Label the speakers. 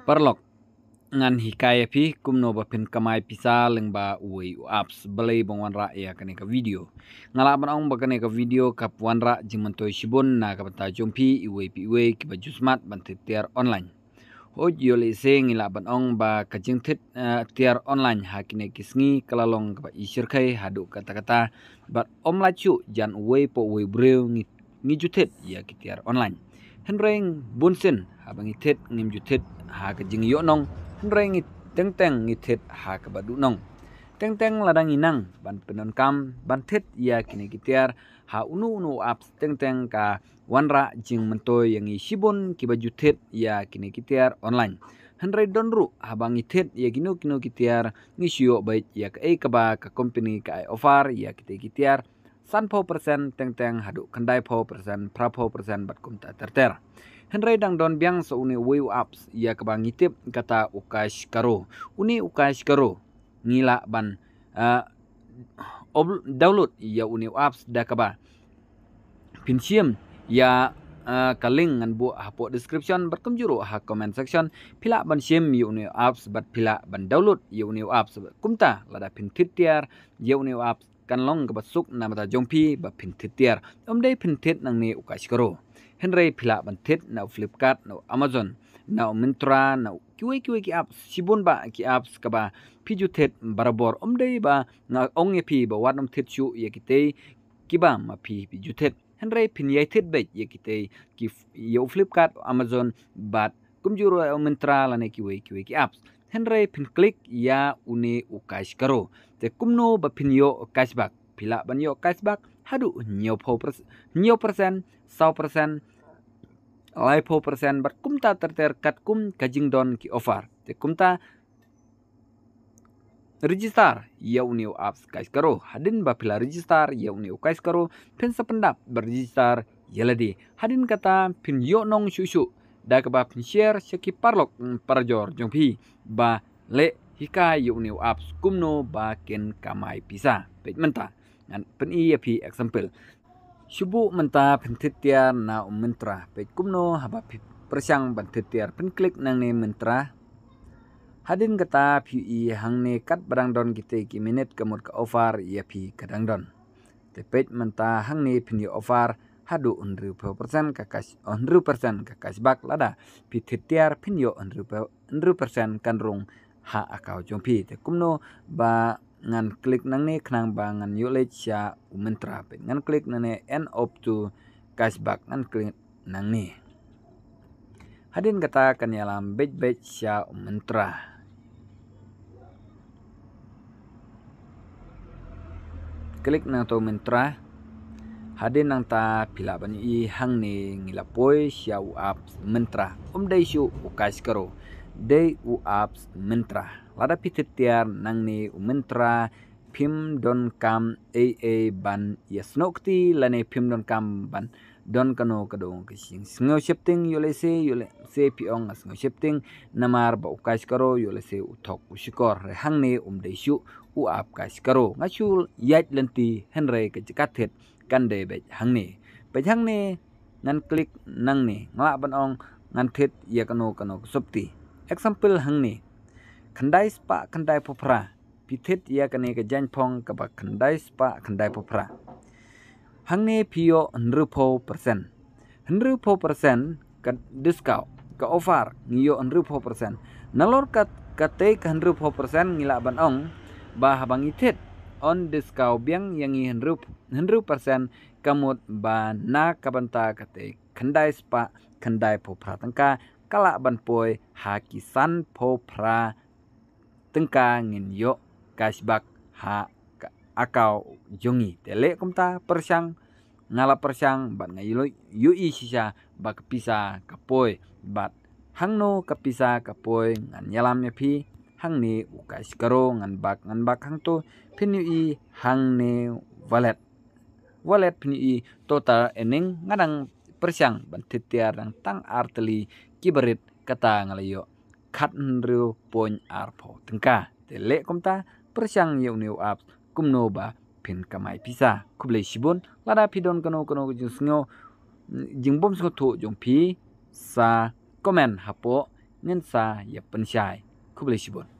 Speaker 1: Perlok ngan hikaya pi kumno ba pin kamai pisa leng ba uwei u apps belai bong wan ra ya kane ka video ngala ban ong ba kane ka video kap wan ra jimon toy shibon na ka bata jompi uwe pi uwe ki ba jusmat ban tiar online ho le se ngila ban ong ba ka jing tit eh, tiar online ha kine kisngi kalalong ka ba isir kai hadu kata kata bat om la chu jan uwei po uwei breu ngi ngi jutet ya ki tiar online henreng bunsen habangi tet ngim jutet hak jing yo nong rengit teng teng ngithet hak badu nong teng teng ladang inang ban penon kam ban thet ya kini kitiar ha unu unu ap teng teng ka wanra jing mentoy yang ki kibaju thet ya kini kitiar online Henry Donru habang itet ya kini kino kitiar ngisio baik ya ke e kaba ka company ka offer ya kite kitiar san persen teng teng haduk kendai po persen pra persen bat kumta ta ter ter dang don biang so uni wiu ups ia kebang itip kata ukash karo uni ukash karo ngila ban uh, eh, ob download ia uni ups da kaba pinsiam ia uh, kaling ngan bu hapo description bat kum juru ha comment section pila ban sim ia uni apps bat pila ban download ia uni ups kumta lada pin tiar ia uni ups กันลองกับสุกนามาตาจงพีบะพินทิเตียร์อมได้พินทิตนังนี้อุกาชกโรเฮนไรพิละบันทิตนาฟลิปการ์ดนาอเมซอนนามินตรานาคิวเอคิวเอคิอัพชิบุนบะคิอัพสกับะพิจุเทิตบาร์บอร์อมได้บะนาองเอพีบะวัดนมทิตชูเยกิเตกิบามาพีพิจุเทิตเฮนไรพินยัยทิตเบจเยกิเตกิยูฟลิปการ์ดอเมซอนบัดกุมจูโรอมินตราลาเนคิวเอคิวเอคิอัพ Henry pin klik ya uni ukais karo te kumno ba yo bak pila ban yo ukash bak hadu nyo persen nyo persen sau persen lai po persen bat kumta terter kat kum kajing don ki ofar te kumta Register ya uni apps kais karo hadin ba pila register ya uni kais karo pin sependap berregister yeladi hadin kata pin yo nong shu dakba pinsier seki parlok mm, parjor jongpi ba le hika yuniu abs kumno ba ken kamai pisa pet menta ngan pen i api example subu menta pentitiar na um mentra pet kumno haba ban pentitiar pen klik nang ne mentra hadin kata pi i hang ne kat barang don kite ki minute kemut ka ofar ya pi kadang don tepet menta hang ne pin offer hadu unru pe persen kakas unru persen kakas bak lada pi pinyo pin yo pe persen kanrung ha akau jompi pi te kumno ba ngan klik nang ne kenang ba ngan yo le cha umentra pe ngan klik nang ne end of to bak ngan klik nang ne hadin kata kan yalam bej bej sya umentra klik nang to umentra hade nang ta ban i hang ne ngilapoi sia u apps mentra um dai syu ukas karo day u apps mentra lada pitetiar nang ne u mentra pim don kam a ban yasnokti lane pim don kam ban don kano kadong kising singo shifting yole se yole se piong singo shifting namar ba ukash karo yole se utok ushikor hangne umdei shu u apkash karo ngachul yait lenti henre kejikathet kande bej hangne bej hangne nan klik nangne ngla ban ong ngan thit ya kano kano supti example hangne khandai spa khandai phopra pithit ya kane ka jan phong ka ba khandai spa khandai phopra hangne phio 100% 100% ka discount ka offer ngiyo 100% nalor ka ka te ka 100% ngila ban ong ba habang ithit on diskau biang yang i hendrup hendrup persen kamut bana kabanta kate kendai spa kendai popra tengka kala ban poi hakisan popra tengka ngin yo kasbak ha akau jongi tele kumta persyang ngala persyang bat yu yui sisa bak pisa kapoi bat hangno kapisa kapoi ngan yalam pi hangne ukaish garo ngan bak ngan bak hang to pinu i ne wallet wallet pinu i total eneng ngadang persiang ban titiar tang arteli kibarit kata ngalayo kat ru poin arpo tengka tele komta persiang yeu new up kumno ba pin kamai pisa kublai shibun lada pidon kano kano jingsingo jingbom sko thu jongpi sa komen hapo ngin sa yapan Kubelai Shibon.